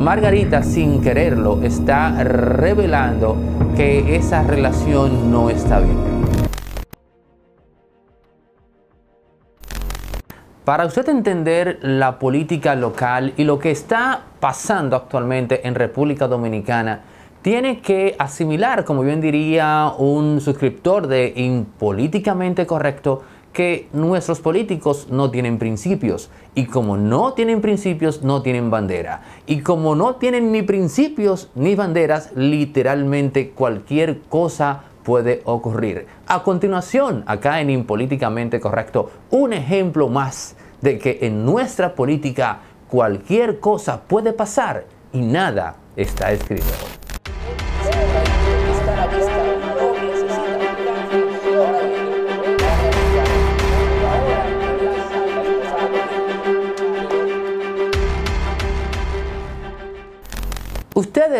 Margarita sin quererlo está revelando que esa relación no está bien. Para usted entender la política local y lo que está pasando actualmente en República Dominicana, tiene que asimilar, como bien diría un suscriptor de Impolíticamente Correcto, que nuestros políticos no tienen principios. Y como no tienen principios, no tienen bandera. Y como no tienen ni principios ni banderas, literalmente cualquier cosa puede ocurrir. A continuación, acá en Impolíticamente Correcto, un ejemplo más de que en nuestra política cualquier cosa puede pasar y nada está escrito.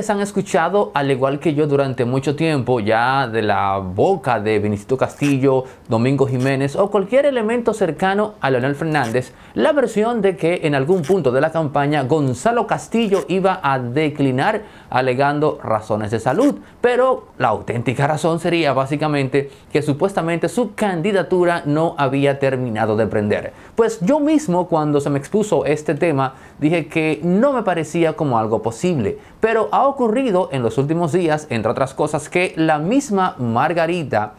han escuchado, al igual que yo durante mucho tiempo, ya de la boca de Benito Castillo, Domingo Jiménez o cualquier elemento cercano a Leonel Fernández, la versión de que en algún punto de la campaña Gonzalo Castillo iba a declinar alegando razones de salud. Pero la auténtica razón sería básicamente que supuestamente su candidatura no había terminado de prender. Pues yo mismo cuando se me expuso este tema dije que no me parecía como algo posible pero ha ocurrido en los últimos días, entre otras cosas, que la misma Margarita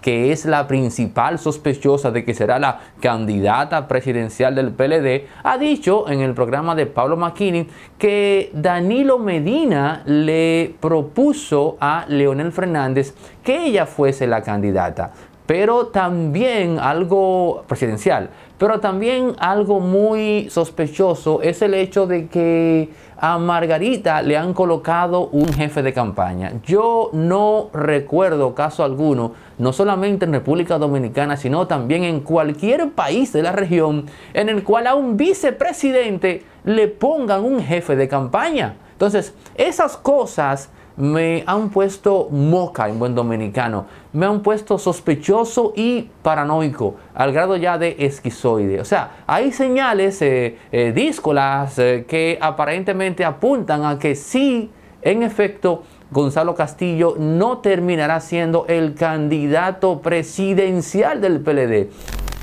que es la principal sospechosa de que será la candidata presidencial del PLD, ha dicho en el programa de Pablo McKinney que Danilo Medina le propuso a Leonel Fernández que ella fuese la candidata. Pero también algo presidencial, pero también algo muy sospechoso es el hecho de que a Margarita le han colocado un jefe de campaña. Yo no recuerdo caso alguno, no solamente en República Dominicana, sino también en cualquier país de la región, en el cual a un vicepresidente le pongan un jefe de campaña. Entonces, esas cosas me han puesto moca en buen dominicano, me han puesto sospechoso y paranoico, al grado ya de esquizoide. O sea, hay señales eh, eh, díscolas eh, que aparentemente apuntan a que sí, en efecto, Gonzalo Castillo no terminará siendo el candidato presidencial del PLD.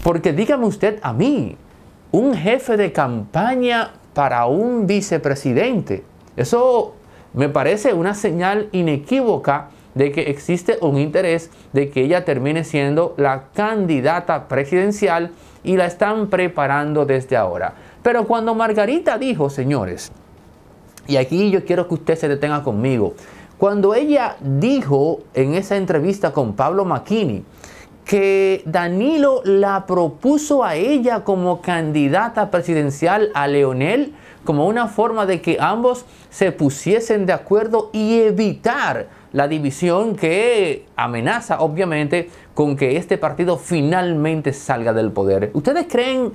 Porque dígame usted a mí, un jefe de campaña para un vicepresidente, eso me parece una señal inequívoca de que existe un interés de que ella termine siendo la candidata presidencial y la están preparando desde ahora. Pero cuando Margarita dijo, señores, y aquí yo quiero que usted se detenga conmigo, cuando ella dijo en esa entrevista con Pablo Macchini que Danilo la propuso a ella como candidata presidencial a Leonel, como una forma de que ambos se pusiesen de acuerdo y evitar la división que amenaza obviamente con que este partido finalmente salga del poder. ¿Ustedes creen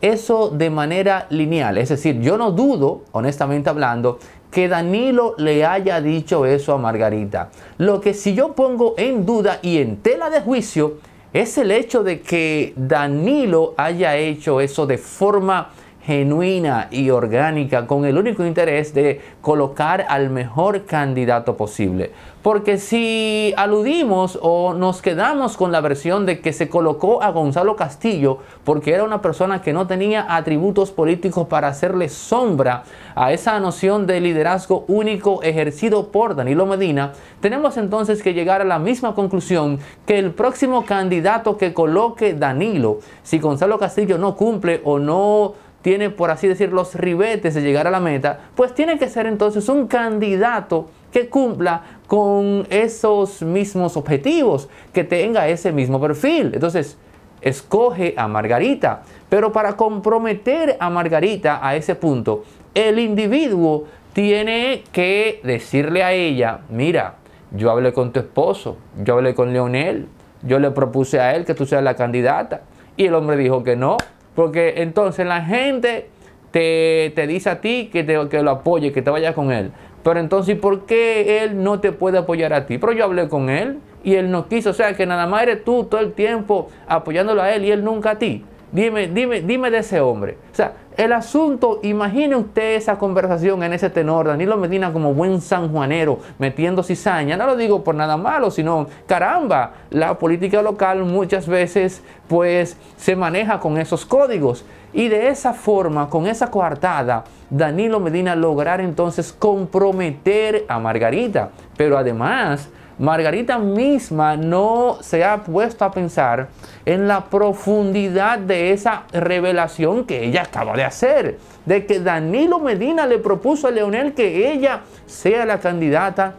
eso de manera lineal? Es decir, yo no dudo, honestamente hablando, que Danilo le haya dicho eso a Margarita. Lo que si yo pongo en duda y en tela de juicio es el hecho de que Danilo haya hecho eso de forma genuina y orgánica con el único interés de colocar al mejor candidato posible. Porque si aludimos o nos quedamos con la versión de que se colocó a Gonzalo Castillo porque era una persona que no tenía atributos políticos para hacerle sombra a esa noción de liderazgo único ejercido por Danilo Medina, tenemos entonces que llegar a la misma conclusión que el próximo candidato que coloque Danilo, si Gonzalo Castillo no cumple o no tiene, por así decir, los ribetes de llegar a la meta, pues tiene que ser entonces un candidato que cumpla con esos mismos objetivos, que tenga ese mismo perfil. Entonces, escoge a Margarita. Pero para comprometer a Margarita a ese punto, el individuo tiene que decirle a ella, mira, yo hablé con tu esposo, yo hablé con Leonel, yo le propuse a él que tú seas la candidata. Y el hombre dijo que no, porque entonces la gente te, dice a ti que, te, que lo apoye, que te vayas con él. Pero entonces, ¿por qué él no te puede apoyar a ti? Pero yo hablé con él y él no quiso. O sea, que nada más eres tú todo el tiempo apoyándolo a él y él nunca a ti. Dime, dime, dime de ese hombre. O sea, el asunto, imagine usted esa conversación en ese tenor, Danilo Medina como buen sanjuanero metiendo cizaña, no lo digo por nada malo, sino caramba, la política local muchas veces pues se maneja con esos códigos y de esa forma, con esa coartada, Danilo Medina lograr entonces comprometer a Margarita, pero además Margarita misma no se ha puesto a pensar en la profundidad de esa revelación que ella acaba de hacer, de que Danilo Medina le propuso a Leonel que ella sea la candidata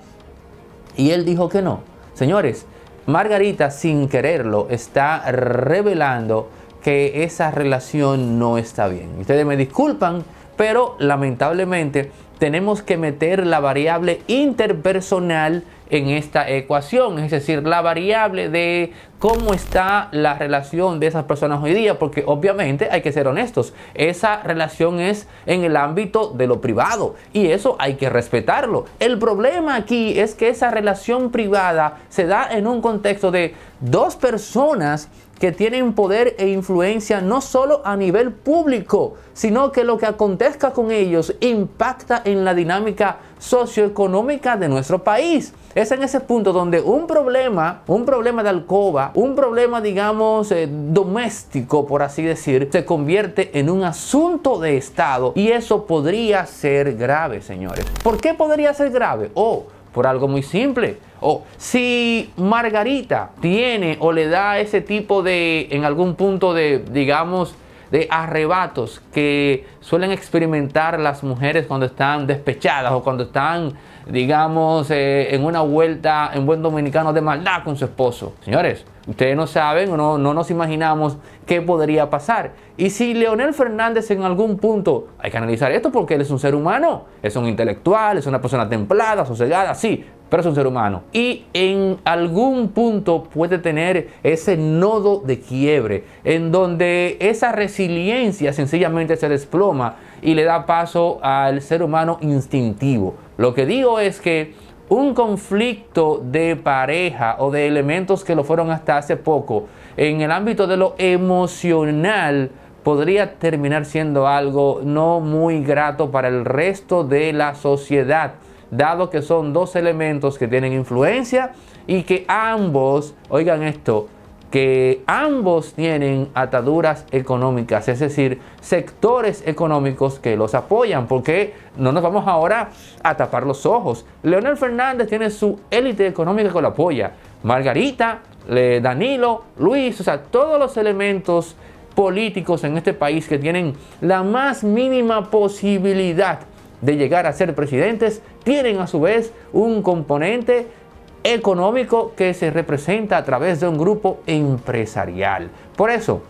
y él dijo que no. Señores, Margarita sin quererlo está revelando que esa relación no está bien. Ustedes me disculpan, pero lamentablemente tenemos que meter la variable interpersonal en esta ecuación, es decir, la variable de cómo está la relación de esas personas hoy día, porque obviamente hay que ser honestos, esa relación es en el ámbito de lo privado y eso hay que respetarlo. El problema aquí es que esa relación privada se da en un contexto de dos personas que tienen poder e influencia no solo a nivel público, sino que lo que acontezca con ellos impacta en la dinámica socioeconómica de nuestro país. Es en ese punto donde un problema, un problema de alcoba, un problema, digamos, eh, doméstico, por así decir, se convierte en un asunto de Estado y eso podría ser grave, señores. ¿Por qué podría ser grave? O por algo muy simple. O si Margarita tiene o le da ese tipo de, en algún punto de, digamos, de arrebatos que suelen experimentar las mujeres cuando están despechadas o cuando están digamos, eh, en una vuelta en buen dominicano de maldad con su esposo. Señores, ustedes no saben, no, no nos imaginamos qué podría pasar. Y si Leonel Fernández en algún punto, hay que analizar esto porque él es un ser humano, es un intelectual, es una persona templada, sosegada, sí, pero es un ser humano. Y en algún punto puede tener ese nodo de quiebre, en donde esa resiliencia sencillamente se desploma y le da paso al ser humano instintivo. Lo que digo es que un conflicto de pareja o de elementos que lo fueron hasta hace poco en el ámbito de lo emocional podría terminar siendo algo no muy grato para el resto de la sociedad, dado que son dos elementos que tienen influencia y que ambos, oigan esto, que ambos tienen ataduras económicas, es decir, sectores económicos que los apoyan, porque no nos vamos ahora a tapar los ojos. Leonel Fernández tiene su élite económica que lo apoya, Margarita, Danilo, Luis, o sea, todos los elementos políticos en este país que tienen la más mínima posibilidad de llegar a ser presidentes, tienen a su vez un componente económico que se representa a través de un grupo empresarial. Por eso,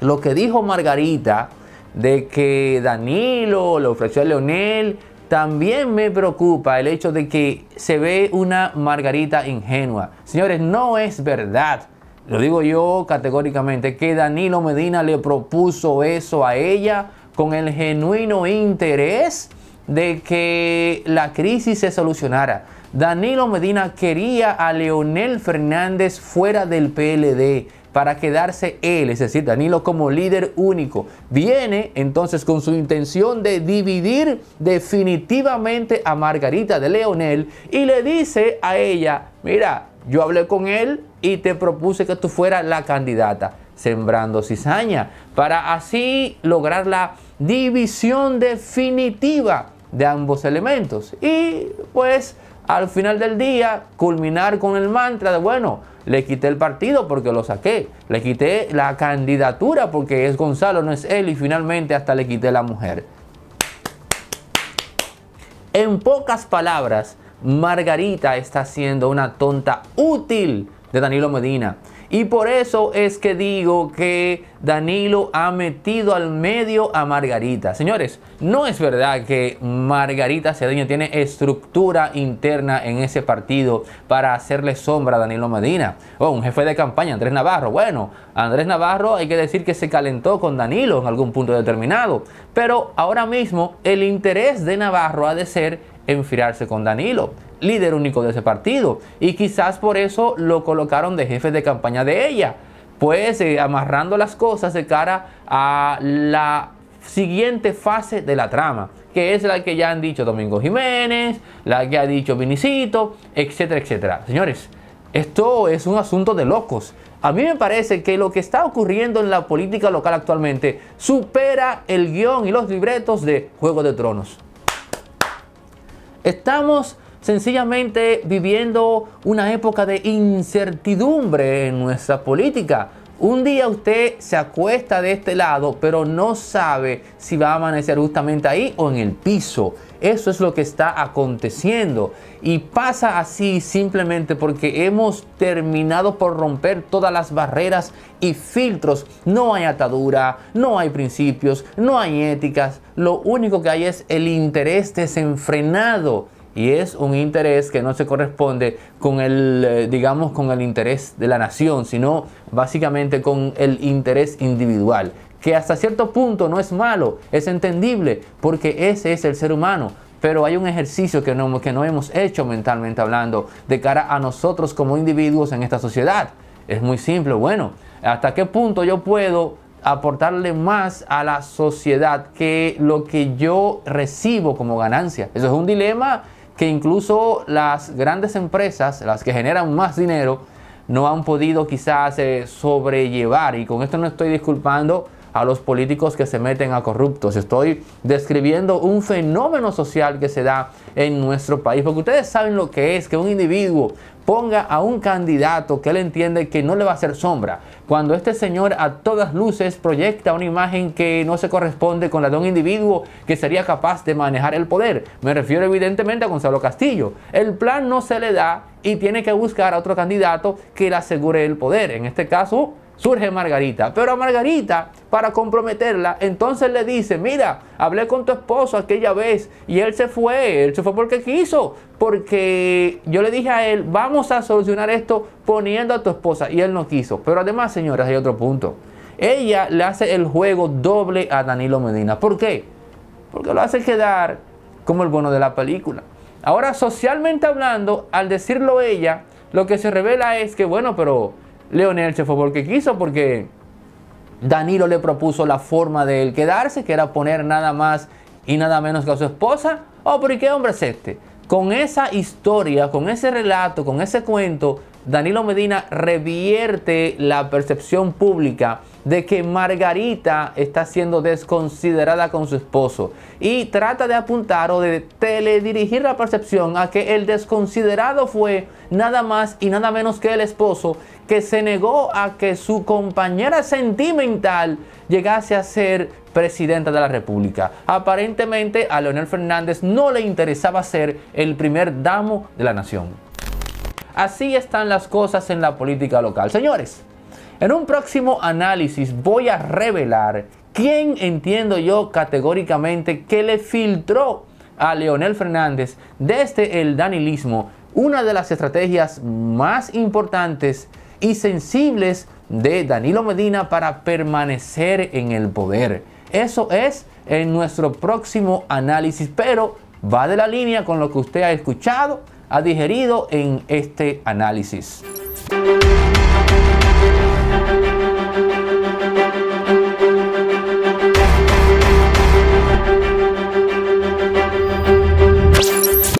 lo que dijo Margarita de que Danilo le ofreció a Leonel, también me preocupa el hecho de que se ve una Margarita ingenua. Señores, no es verdad. Lo digo yo categóricamente, que Danilo Medina le propuso eso a ella con el genuino interés de que la crisis se solucionara Danilo Medina quería a Leonel Fernández fuera del PLD para quedarse él, es decir, Danilo como líder único. Viene entonces con su intención de dividir definitivamente a Margarita de Leonel y le dice a ella, mira, yo hablé con él y te propuse que tú fueras la candidata, sembrando cizaña, para así lograr la división definitiva de ambos elementos. Y pues al final del día culminar con el mantra de, bueno, le quité el partido porque lo saqué, le quité la candidatura porque es Gonzalo, no es él, y finalmente hasta le quité la mujer. En pocas palabras, Margarita está siendo una tonta útil de Danilo Medina. Y por eso es que digo que Danilo ha metido al medio a Margarita. Señores, no es verdad que Margarita Cedeño tiene estructura interna en ese partido para hacerle sombra a Danilo Medina. O oh, un jefe de campaña, Andrés Navarro. Bueno, Andrés Navarro hay que decir que se calentó con Danilo en algún punto determinado. Pero ahora mismo el interés de Navarro ha de ser enfriarse con Danilo líder único de ese partido. Y quizás por eso lo colocaron de jefe de campaña de ella. Pues eh, amarrando las cosas de cara a la siguiente fase de la trama, que es la que ya han dicho Domingo Jiménez, la que ha dicho Vinicito, etcétera, etcétera. Señores, esto es un asunto de locos. A mí me parece que lo que está ocurriendo en la política local actualmente supera el guión y los libretos de Juego de Tronos. Estamos sencillamente viviendo una época de incertidumbre en nuestra política. Un día usted se acuesta de este lado, pero no sabe si va a amanecer justamente ahí o en el piso. Eso es lo que está aconteciendo. Y pasa así simplemente porque hemos terminado por romper todas las barreras y filtros. No hay atadura, no hay principios, no hay éticas. Lo único que hay es el interés desenfrenado y es un interés que no se corresponde con el, eh, digamos, con el interés de la nación, sino básicamente con el interés individual, que hasta cierto punto no es malo, es entendible, porque ese es el ser humano. Pero hay un ejercicio que no, que no hemos hecho mentalmente hablando de cara a nosotros como individuos en esta sociedad. Es muy simple, bueno, ¿hasta qué punto yo puedo aportarle más a la sociedad que lo que yo recibo como ganancia. Eso es un dilema que incluso las grandes empresas, las que generan más dinero, no han podido quizás eh, sobrellevar. Y con esto no estoy disculpando a los políticos que se meten a corruptos. Estoy describiendo un fenómeno social que se da en nuestro país, porque ustedes saben lo que es que un individuo ponga a un candidato que él entiende que no le va a hacer sombra. Cuando este señor a todas luces proyecta una imagen que no se corresponde con la de un individuo que sería capaz de manejar el poder. Me refiero evidentemente a Gonzalo Castillo. El plan no se le da y tiene que buscar a otro candidato que le asegure el poder. En este caso, surge Margarita. Pero a Margarita, para comprometerla, entonces le dice, mira, hablé con tu esposo aquella vez y él se fue, él se fue porque quiso, porque yo le dije a él, vamos a solucionar esto poniendo a tu esposa y él no quiso. Pero además, señoras, hay otro punto. Ella le hace el juego doble a Danilo Medina. ¿Por qué? Porque lo hace quedar como el bueno de la película. Ahora, socialmente hablando, al decirlo ella, lo que se revela es que, bueno, pero Leonel se fue porque quiso, porque Danilo le propuso la forma de él quedarse, que era poner nada más y nada menos que a su esposa. Oh, ¿O por qué hombre es este? Con esa historia, con ese relato, con ese cuento, Danilo Medina revierte la percepción pública de que Margarita está siendo desconsiderada con su esposo y trata de apuntar o de teledirigir la percepción a que el desconsiderado fue nada más y nada menos que el esposo que se negó a que su compañera sentimental llegase a ser presidenta de la República. Aparentemente a Leonel Fernández no le interesaba ser el primer damo de la nación. Así están las cosas en la política local. Señores, en un próximo análisis voy a revelar quién entiendo yo categóricamente que le filtró a Leonel Fernández desde el danilismo una de las estrategias más importantes y sensibles de Danilo Medina para permanecer en el poder. Eso es en nuestro próximo análisis, pero va de la línea con lo que usted ha escuchado ha digerido en este análisis.